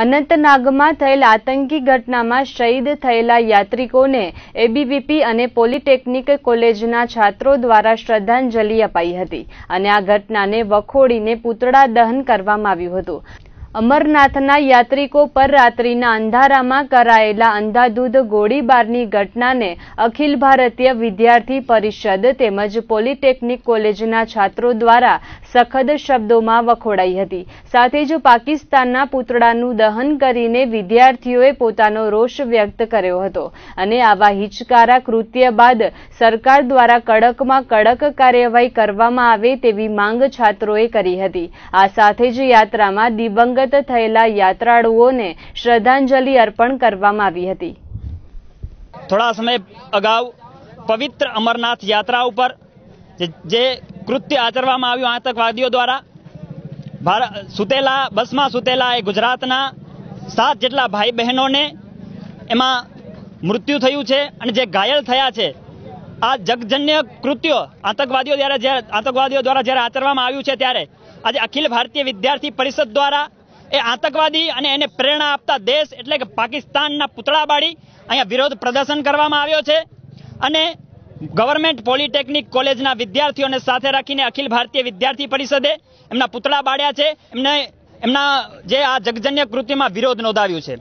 અનંતનાગમાં થયેલ આતંકી ઘટનામાં શહીદ થયેલા યાત્રિકોને એબીવીપી અને પોલિટેકનિક કોલેજના છાત્રો દ્વારા શ્રદ્ધાંજલિ અપાઈ હતી અને આ ઘટનાને વખોડીને પૂતળા દહન કરવામાં આવ્યું હતું અમરનાથના યાત્રિકો પર રાત્રિના અંધારામાં કરાયેલા અંધાધૂધ ગોળીબારની ઘટનાને અખિલ ભારતીય વિદ્યાર્થી પરિષદ તેમજ પોલિટેકનિક કોલેજના છાત્રો દ્વારા સખદ શબ્દોમાં વખોડાઈ હતી સાથે જ પાકિસ્તાનના પૂતળાનું દહન કરીને વિદ્યાર્થીઓએ પોતાનો રોષ વ્યક્ત કર્યો હતો અને આવા હિચકારા કૃત્ય બાદ સરકાર દ્વારા કડકમાં કડક કાર્યવાહી કરવામાં આવે તેવી માંગ છાત્રોએ કરી હતી આ સાથે જ યાત્રામાં દિવંગત ઇજાગ્રસ્ત થયેલા યાત્રાળુઓને શ્રદ્ધાંજલિ અર્પણ કરવામાં આવી હતી થોડા સમય અગાઉ પવિત્ર અમરનાથ યાત્રા ઉપર જે કૃત્ય આચરવામાં આવ્યું આતંકવાદીઓ દ્વારા સુતેલા બસમાં સુતેલા એ ગુજરાતના સાત જેટલા ભાઈ બહેનોને એમાં મૃત્યુ થયું છે અને જે ઘાયલ થયા છે આ જગજન્ય કૃત્યો આતંકવાદીઓ દ્વારા જ્યારે આતંકવાદીઓ દ્વારા જ્યારે આચરવામાં આવ્યું છે ત્યારે આજે અખિલ ભારતીય વિદ્યાર્થી પરિષદ દ્વારા એ આતંકવાદી અને એને પ્રેરણા આપતા દેશ એટલે કે પાકિસ્તાનના પુતળા બાળી અહીંયા વિરોધ પ્રદર્શન કરવામાં આવ્યો છે અને ગવર્મેન્ટ પોલિટેકનિક કોલેજના વિદ્યાર્થીઓને સાથે રાખીને અખિલ ભારતીય વિદ્યાર્થી પરિષદે એમના પુતળા બાળ્યા છે એમને એમના જે આ જગજન્ય કૃત્યમાં વિરોધ નોંધાવ્યું છે